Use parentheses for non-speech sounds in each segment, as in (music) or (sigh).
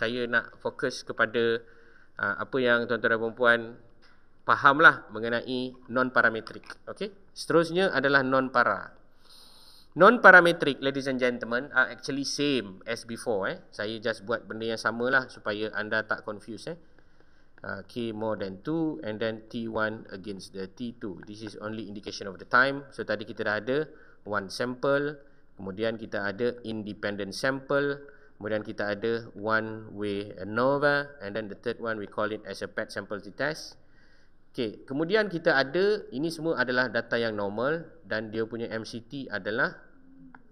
saya nak fokus kepada uh, apa yang tuan-tuan dan puan-puan fahamlah mengenai non parametrik. Okey, Seterusnya adalah non-para. non parametrik ladies and gentlemen, are actually same as before. Eh? Saya just buat benda yang sama lah supaya anda tak confuse. Eh? Uh, K more than 2 and then T1 against the T2. This is only indication of the time. So tadi kita dah ada one sample. Kemudian kita ada independent sample. Kemudian kita ada one way ANOVA and then the third one we call it as a PET sample to test. Okay. Kemudian kita ada, ini semua adalah data yang normal dan dia punya MCT adalah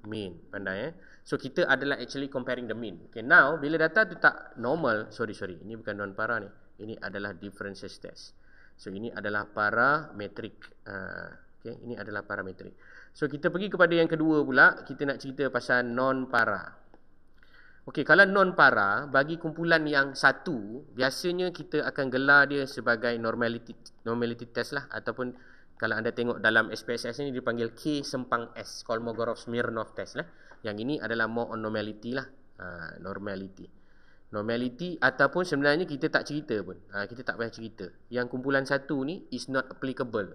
mean. Pandai eh. So kita adalah actually comparing the mean. Okay now, bila data tu tak normal, sorry sorry, ini bukan non-para ni. Ini adalah differences test. So ini adalah parametric. Uh, okay, ini adalah parametric. So kita pergi kepada yang kedua pula, kita nak cerita pasal non-para. Okey, kalau non para bagi kumpulan yang satu, biasanya kita akan gelar dia sebagai normality normality test lah ataupun kalau anda tengok dalam SPSS ini dipanggil K Sempang S Kolmogorov Smirnov test lah. Yang ini adalah more on normality lah. Ha, normality. Normality ataupun sebenarnya kita tak cerita pun. Ha, kita tak payah cerita. Yang kumpulan satu ni is not applicable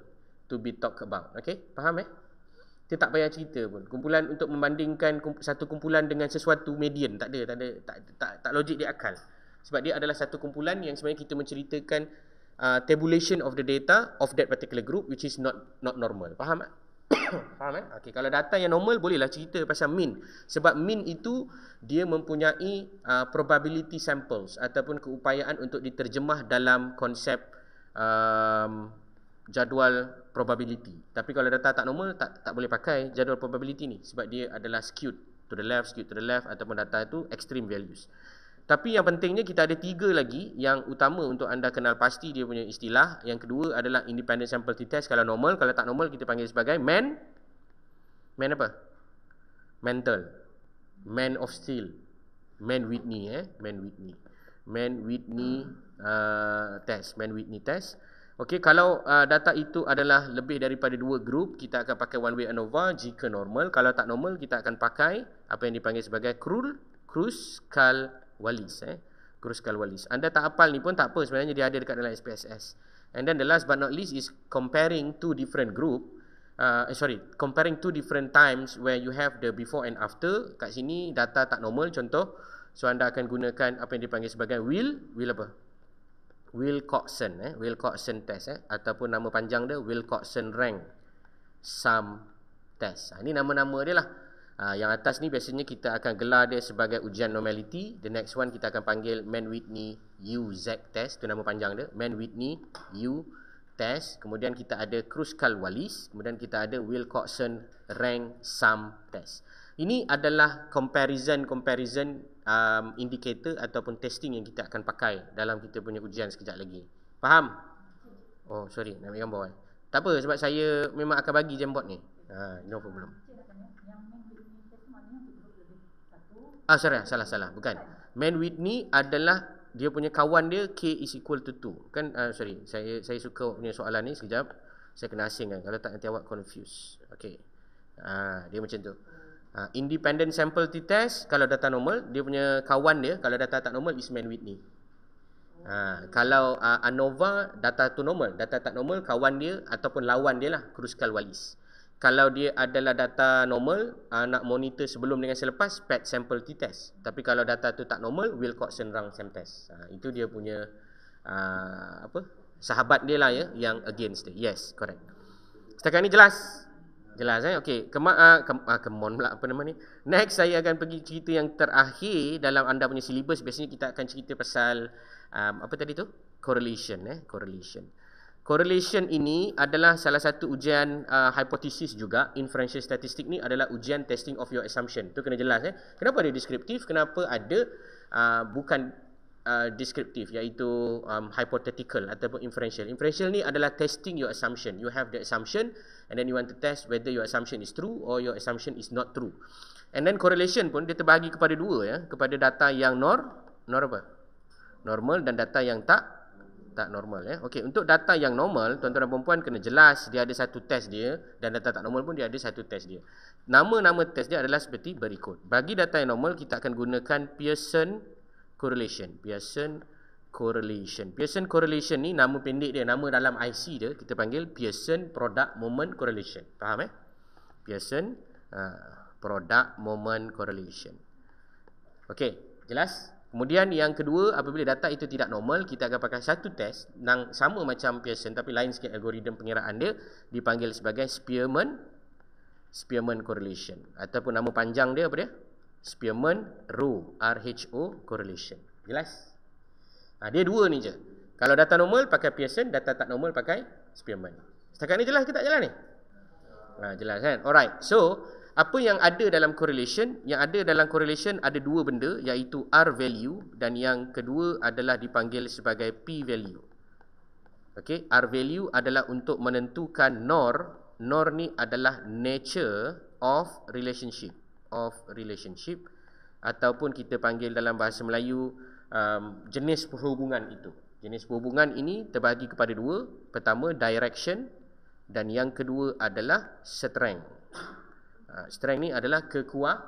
to be talked about. Okey, Faham eh? kita tak payah cerita pun. Kumpulan untuk membandingkan satu kumpulan dengan sesuatu median tak ada, tak ada tak tak, tak, logik dia akal. Sebab dia adalah satu kumpulan yang sebenarnya kita menceritakan uh, tabulation of the data of that particular group which is not not normal. Faham tak? (coughs) Faham eh? Okay, kalau data yang normal bolehlah cerita pasal mean. Sebab mean itu dia mempunyai uh, probability samples ataupun keupayaan untuk diterjemah dalam konsep um, jadual probability. Tapi kalau data tak normal tak tak boleh pakai jadual probability ni sebab dia adalah skewed to the left, skewed to the left ataupun data itu extreme values. Tapi yang pentingnya kita ada tiga lagi yang utama untuk anda kenal pasti dia punya istilah. Yang kedua adalah independent sample t-test kalau normal, kalau tak normal kita panggil sebagai man man apa? mental. Man of steel. Man Whitney eh, man Whitney. Man Whitney uh, test, man Whitney test. Okey, kalau uh, data itu adalah lebih daripada dua group, kita akan pakai one way ANOVA jika normal. Kalau tak normal, kita akan pakai apa yang dipanggil sebagai krul, Kruskal Wallis. walis. Eh. Krus, kal, Anda tak hafal ni pun tak apa. Sebenarnya dia ada dekat dalam SPSS. And then the last but not least is comparing two different group. Uh, eh, sorry, comparing two different times where you have the before and after. Kat sini data tak normal contoh. So anda akan gunakan apa yang dipanggil sebagai will. Will apa? Wilcoxon eh, Wilcoxon test eh, ataupun nama panjang dia Wilcoxon rank sum test. Ha, ini nama-nama dia lah. Ha, yang atas ni biasanya kita akan gelar dia sebagai ujian normality. The next one kita akan panggil Man Whitney U Z test. tu nama panjang dia. Man Whitney U test. Kemudian kita ada Kruskal Wallis. Kemudian kita ada Wilcoxon rank sum test. Ini adalah comparison-comparison um, indicator ataupun testing yang kita akan pakai dalam kita punya ujian sekejap lagi. Faham? Oh, sorry. Nak ambil gambar. Eh? Tak apa sebab saya memang akan bagi jambot ni. Ha, no problem. Ah, sorry. Salah-salah. Bukan. Man with me adalah dia punya kawan dia K is equal to 2. Kan? Uh, sorry. Saya saya suka punya soalan ni sekejap. Saya kena asingkan. Kalau tak nanti awak confused. Okay. Ah, dia macam tu. Uh, independent sample t-test kalau data normal dia punya kawan dia kalau data tak normal is man whitney uh, kalau uh, ANOVA data tu normal data tak normal kawan dia ataupun lawan dia lah kruskal wallis kalau dia adalah data normal uh, nak monitor sebelum dengan selepas pet sample t-test tapi kalau data tu tak normal wilcoxon rang sam test uh, itu dia punya uh, apa sahabat dia lah ya yang against dia yes correct setakat ni jelas Jelas eh? Okey, kema uh, ah, ke uh, ah, kemon pula apa nama ni? Next saya akan pergi cerita yang terakhir dalam anda punya silibus. Biasanya kita akan cerita pasal um, apa tadi tu? Correlation eh, correlation. Correlation ini adalah salah satu ujian uh, hipotesis juga. Inferential statistic ni adalah ujian testing of your assumption. Tu kena jelas eh. Kenapa ada deskriptif? Kenapa ada uh, bukan uh, descriptive iaitu um, hypothetical ataupun inferential. Inferential ni adalah testing your assumption. You have the assumption and then you want to test whether your assumption is true or your assumption is not true. And then correlation pun dia terbagi kepada dua ya, kepada data yang nor nor apa? Normal dan data yang tak tak normal ya. Okey, untuk data yang normal, tuan-tuan dan puan-puan kena jelas dia ada satu test dia dan data tak normal pun dia ada satu test dia. Nama-nama test dia adalah seperti berikut. Bagi data yang normal kita akan gunakan Pearson correlation Pearson correlation Pearson correlation ni nama pendek dia nama dalam IC dia kita panggil Pearson product moment correlation faham eh Pearson uh, product moment correlation okey jelas kemudian yang kedua apabila data itu tidak normal kita akan pakai satu test yang sama macam Pearson tapi lain sikit algoritma pengiraan dia dipanggil sebagai Spearman Spearman correlation ataupun nama panjang dia apa dia Spearman Rho RHO correlation. Jelas? Ha, dia dua ni je. Kalau data normal pakai Pearson, data tak normal pakai Spearman. Setakat ni jelas ke tak jelas ni? Ha, jelas kan? Alright. So, apa yang ada dalam correlation? Yang ada dalam correlation ada dua benda iaitu R value dan yang kedua adalah dipanggil sebagai P value. Okey, R value adalah untuk menentukan NOR. NOR ni adalah nature of relationship of relationship ataupun kita panggil dalam bahasa Melayu um, jenis perhubungan itu. Jenis perhubungan ini terbagi kepada dua. Pertama, direction dan yang kedua adalah strength. Ha, strength ni adalah kekuat,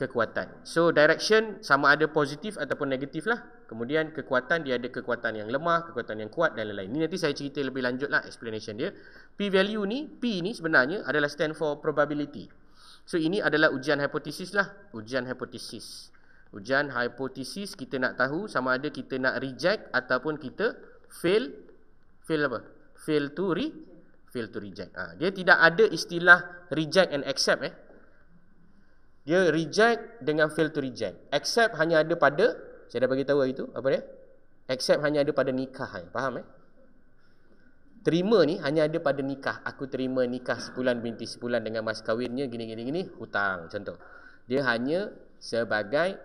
kekuatan. So, direction sama ada positif ataupun negatif lah. Kemudian, kekuatan dia ada kekuatan yang lemah, kekuatan yang kuat dan lain-lain. Ini nanti saya cerita lebih lanjut lah explanation dia. P-value ni, P ni sebenarnya adalah stand for Probability. So ini adalah ujian hipotesis lah Ujian hipotesis Ujian hipotesis kita nak tahu Sama ada kita nak reject Ataupun kita fail Fail apa? Fail to re Fail to reject ha, Dia tidak ada istilah reject and accept eh. Dia reject dengan fail to reject Accept hanya ada pada Saya dah bagi tahu hari itu Apa dia? Accept hanya ada pada nikah eh. Faham eh? terima ni hanya ada pada nikah. Aku terima nikah sebulan binti sebulan dengan mas kawinnya gini gini gini hutang contoh. Dia hanya sebagai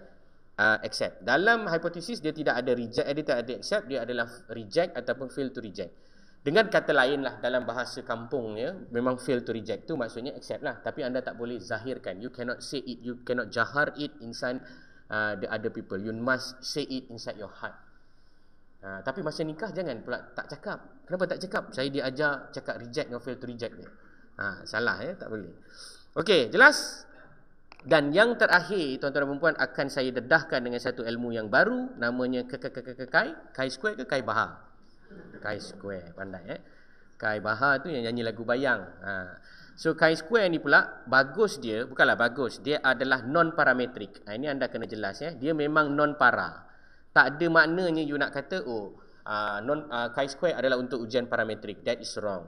uh, accept. Dalam hipotesis dia tidak ada reject, dia tidak ada accept, dia adalah reject ataupun fail to reject. Dengan kata lain lah dalam bahasa kampungnya memang fail to reject tu maksudnya accept lah. Tapi anda tak boleh zahirkan. You cannot say it, you cannot jahar it inside uh, the other people. You must say it inside your heart. Uh, tapi masa nikah jangan pula tak cakap. Kenapa tak cakap? Saya diajar cakap reject atau fail to reject dia. Ha, salah ya, tak boleh. Okey, jelas? Dan yang terakhir, tuan-tuan dan perempuan, akan saya dedahkan dengan satu ilmu yang baru. Namanya kai, kai square ke kai bahar? Kai square, pandai ya. Eh? Kai bahar tu yang nyanyi lagu bayang. Ha. So, kai square ni pula, bagus dia, bukanlah bagus, dia adalah non parametrik. Ha, ini anda kena jelas ya. Eh? Dia memang non-para. Tak ada maknanya you nak kata, oh, uh, uh, chi square adalah untuk ujian parametrik. that is wrong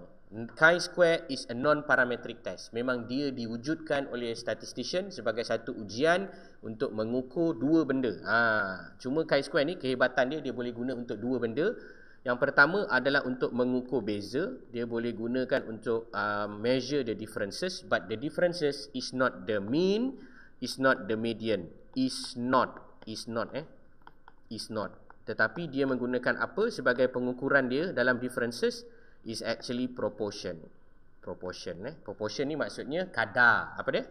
chi square is a non parametric test memang dia diwujudkan oleh statistician sebagai satu ujian untuk mengukur dua benda ha cuma chi square ni kehebatan dia dia boleh guna untuk dua benda yang pertama adalah untuk mengukur beza dia boleh gunakan untuk uh, measure the differences but the differences is not the mean is not the median is not is not eh is not tetapi dia menggunakan apa sebagai pengukuran dia dalam differences is actually proportion proportion eh proportion ni maksudnya kadar apa dia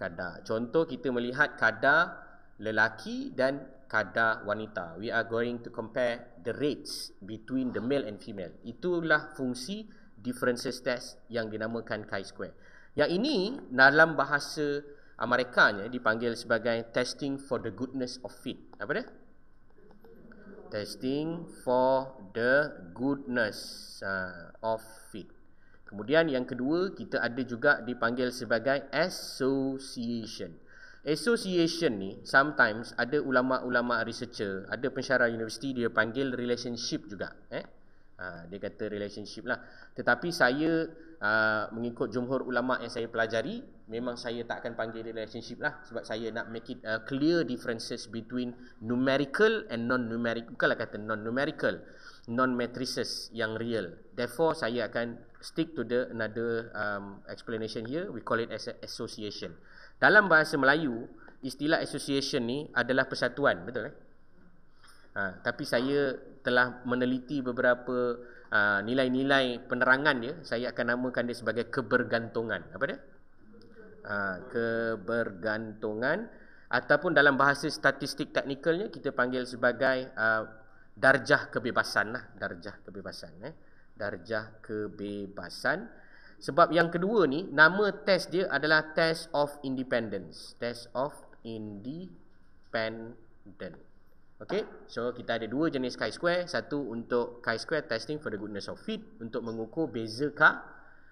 kadar contoh kita melihat kadar lelaki dan kadar wanita we are going to compare the rates between the male and female itulah fungsi differences test yang dinamakan chi square yang ini dalam bahasa Amerikanya dipanggil sebagai testing for the goodness of fit apa dia testing for the goodness uh, of fit. Kemudian yang kedua kita ada juga dipanggil sebagai association. Association ni sometimes ada ulama-ulama researcher, ada pensyarah universiti dia panggil relationship juga. Eh, uh, dia kata relationship lah. Tetapi saya uh, mengikut jumhur ulama yang saya pelajari memang saya tak akan panggil relationship lah sebab saya nak make it uh, clear differences between numerical and non-numerical bukanlah kata non-numerical non-matrices yang real therefore saya akan stick to the another um, explanation here we call it as a association dalam bahasa Melayu istilah association ni adalah persatuan betul eh Ha, tapi saya telah meneliti beberapa uh, nilai-nilai penerangan dia. Saya akan namakan dia sebagai kebergantungan. Apa dia? Ha, kebergantungan. Ataupun dalam bahasa statistik teknikalnya, kita panggil sebagai uh, darjah kebebasan. Lah. Darjah kebebasan. Eh. Darjah kebebasan. Sebab yang kedua ni, nama test dia adalah test of independence. Test of independence. Okay, so kita ada dua jenis chi-square. Satu untuk chi-square testing for the goodness of fit untuk mengukur beza kah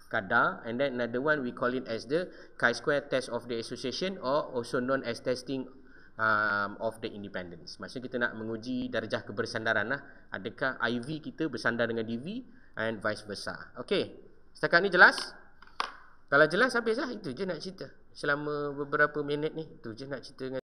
kadar. And then another one we call it as the chi-square test of the association or also known as testing um, of the independence. Maksudnya kita nak menguji darjah kebersandaran lah. Adakah IV kita bersandar dengan DV and vice versa. Okay, setakat ni jelas? Kalau jelas habislah. Itu je nak cerita. Selama beberapa minit ni, itu je nak cerita dengan